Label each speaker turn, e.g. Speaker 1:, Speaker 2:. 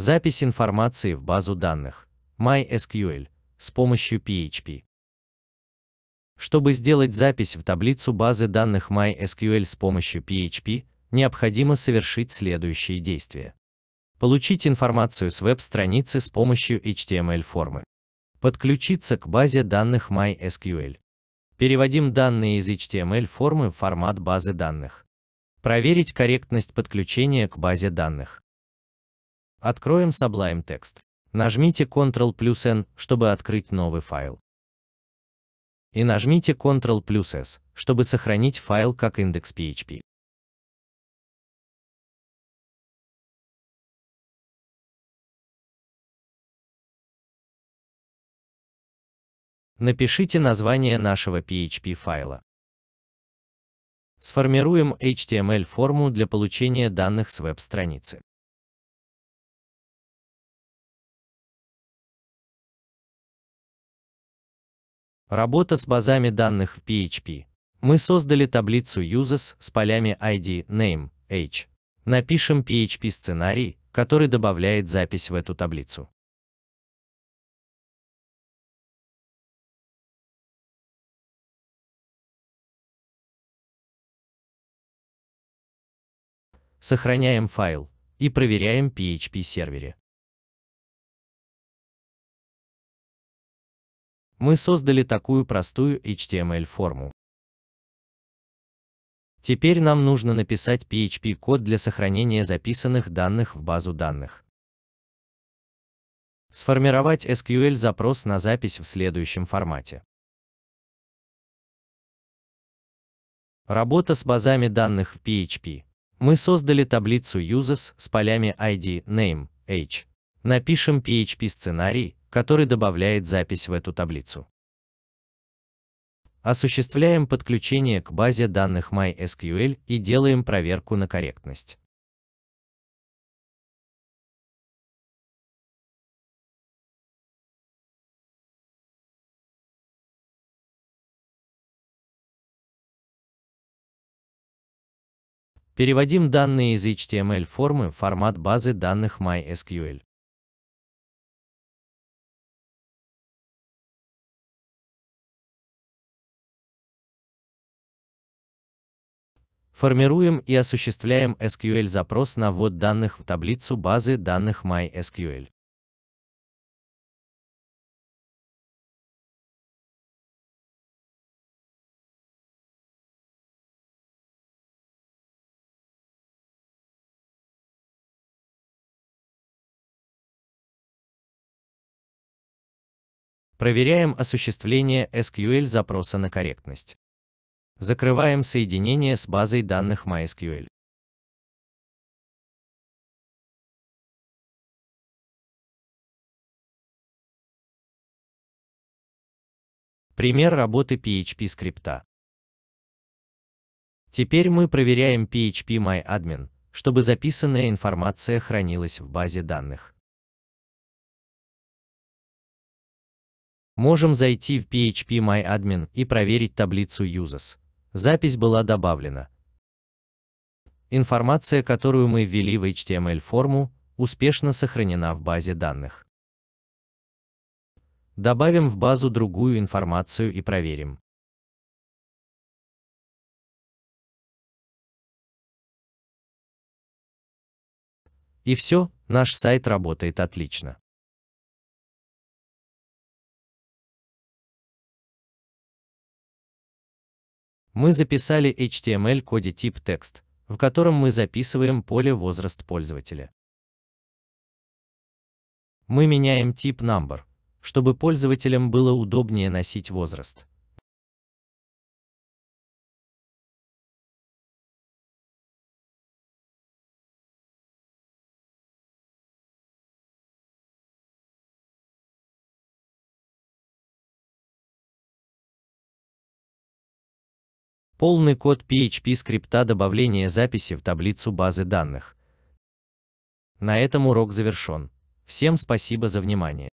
Speaker 1: Запись информации в базу данных MySQL с помощью PHP. Чтобы сделать запись в таблицу базы данных MySQL с помощью PHP, необходимо совершить следующие действия. Получить информацию с веб-страницы с помощью HTML-формы. Подключиться к базе данных MySQL. Переводим данные из HTML-формы в формат базы данных. Проверить корректность подключения к базе данных. Откроем Sublime Text. Нажмите Ctrl плюс N, чтобы открыть новый файл.
Speaker 2: И нажмите Ctrl плюс S, чтобы сохранить файл как index.php. Напишите название нашего PHP файла.
Speaker 1: Сформируем
Speaker 2: HTML-форму для получения данных с веб-страницы. Работа с базами данных в PHP. Мы создали таблицу users
Speaker 1: с полями ID, name, age. Напишем PHP сценарий, который
Speaker 3: добавляет
Speaker 2: запись в эту таблицу. Сохраняем файл и проверяем PHP сервере. Мы создали такую простую HTML-форму.
Speaker 1: Теперь нам нужно написать PHP-код для сохранения записанных данных в базу данных. Сформировать SQL-запрос на запись в следующем
Speaker 3: формате. Работа с базами
Speaker 1: данных в PHP. Мы создали таблицу Uses с полями ID, Name, Age. Напишем PHP-сценарий, который добавляет запись в эту таблицу. Осуществляем подключение к базе данных MySQL
Speaker 2: и делаем проверку на корректность. Переводим данные из HTML формы в формат базы данных MySQL.
Speaker 3: Формируем и осуществляем SQL-запрос на ввод данных в таблицу базы данных
Speaker 2: MySQL. Проверяем
Speaker 3: осуществление SQL запроса на корректность. Закрываем соединение с базой
Speaker 2: данных MySQL. Пример работы PHP скрипта. Теперь
Speaker 1: мы проверяем PHP MyAdmin, чтобы записанная информация хранилась в базе
Speaker 3: данных. Можем зайти
Speaker 1: в PHP MyAdmin и проверить таблицу Users запись была добавлена. Информация, которую мы ввели в HTML-форму, успешно сохранена в базе данных. Добавим в базу другую
Speaker 2: информацию и проверим. И все, наш сайт работает отлично. Мы записали HTML коде
Speaker 1: тип текст, в котором мы записываем поле возраст пользователя. Мы меняем тип number, чтобы пользователям было удобнее
Speaker 2: носить возраст. полный код PHP скрипта
Speaker 3: добавления записи в таблицу базы данных. На этом урок завершен. Всем спасибо за внимание.